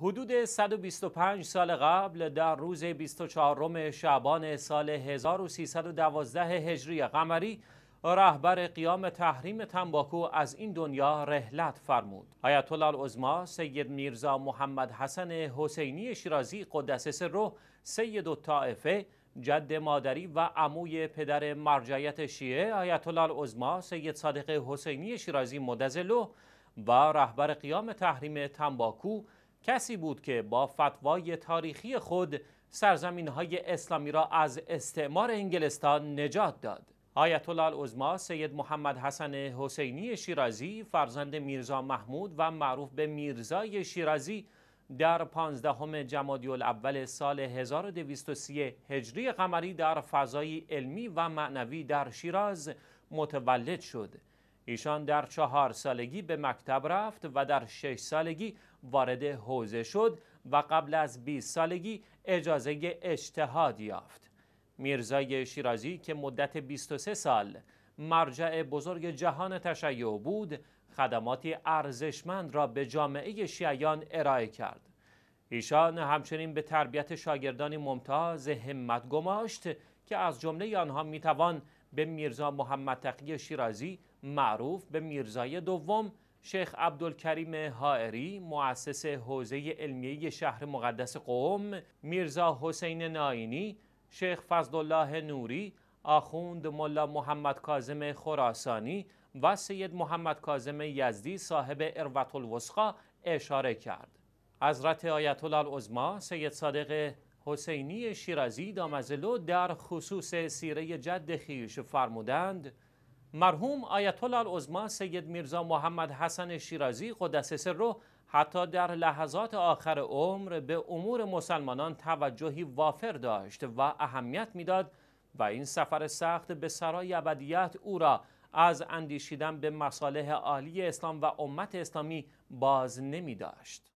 حدود 125 سال قبل در روز 24 شعبان سال 1312 هجری قمری رهبر قیام تحریم تنباکو از این دنیا رهلت فرمود آیت الله العظما سید میرزا محمد حسن حسینی شیرازی قدس روح، سید الطائفه جد مادری و عموی پدر مرجعیت شیعه آیت الله العظما سید صادق حسینی شیرازی مدزلو و رهبر قیام تحریم تنباکو کسی بود که با فتوای تاریخی خود سرزمین های اسلامی را از استعمار انگلستان نجات داد. آیت الله العظما سید محمد حسن حسینی شیرازی فرزند میرزا محمود و معروف به میرزای شیرازی در پانزدهم جمادی الاول سال 1230 هجری قمری در فضای علمی و معنوی در شیراز متولد شد. ایشان در چهار سالگی به مکتب رفت و در شش سالگی وارد حوزه شد و قبل از 20 سالگی اجازه اجتهاد یافت. میرزای شیرازی که مدت 23 سال مرجع بزرگ جهان تشیع بود، خدماتی ارزشمند را به جامعه شیعیان ارائه کرد. ایشان همچنین به تربیت شاگردانی ممتاز همت گماشت که از جمله آنها میتوان به میرزا محمد تقی شیرازی معروف به میرزای دوم شیخ عبدالکریم حائری مؤسس حوزه علمیه شهر مقدس قوم میرزا حسین ناینی شیخ فضلالله نوری آخوند ملا محمد کازم خراسانی و سید محمد کازم یزدی صاحب اروت الوسخا اشاره کرد حضرت آیت العظما سید صادق حسینی شیرازی دامزلو در خصوص سیره جد خیش فرمودند مرحوم آیت الله العظما سید میرزا محمد حسن شیرازی قدس سره حتی در لحظات آخر عمر به امور مسلمانان توجهی وافر داشت و اهمیت میداد و این سفر سخت به سرای ابدیت او را از اندیشیدن به مصالح عالی اسلام و امت اسلامی باز نمی داشت.